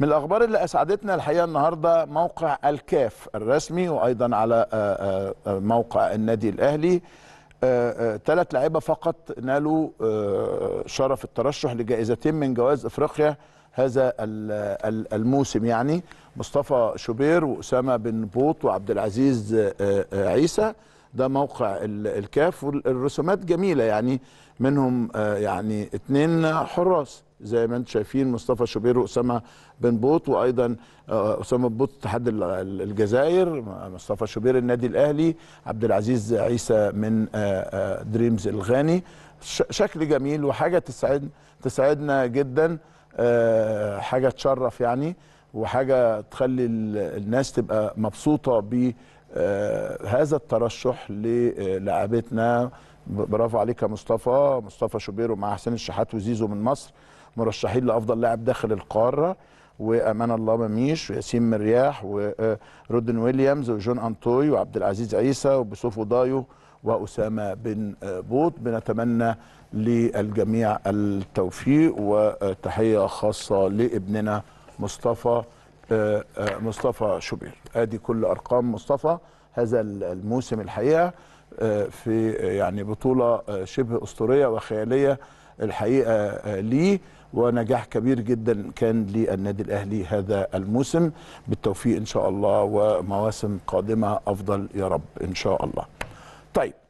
من الاخبار اللي اسعدتنا الحقيقه النهارده موقع الكاف الرسمي وايضا على آه، آه، آه، موقع النادي الاهلي ثلاث لعيبه فقط نالوا شرف الترشح لجائزتين من جوائز افريقيا هذا الموسم يعني مصطفى شوبير واسامه بن بوط وعبد العزيز عيسى ده موقع الكاف والرسومات جميله يعني منهم يعني اثنين حراس زي ما انتم شايفين مصطفى شوبير واسامه بن بوط وايضا آه، اسامه بن بوط اتحاد الجزائر مصطفى شوبير النادي الاهلي عبد العزيز عيسى من آه، آه، دريمز الغاني شكل جميل وحاجه تسعد تسعدنا جدا حاجه تشرف يعني وحاجه تخلي الناس تبقى مبسوطه بهذا آه، الترشح للاعبتنا آه، برافو عليك يا مصطفى مصطفى شوبيرو مع حسين الشحات وزيزو من مصر مرشحين لافضل لاعب داخل القاره وامان الله مميش وياسين مرياح ورودن آه، ويليامز وجون انطوي وعبد العزيز عيسى وبسوفو دايو واسامه بن بوط بنتمنى للجميع التوفيق وتحيه خاصه لابننا مصطفى آه، آه، مصطفى شوبير ادي كل ارقام مصطفى هذا الموسم الحقيقه آه، في يعني بطوله شبه اسطوريه وخياليه الحقيقه ليه ونجاح كبير جدا كان للنادي الاهلي هذا الموسم بالتوفيق ان شاء الله ومواسم قادمه افضل يا رب ان شاء الله. طيب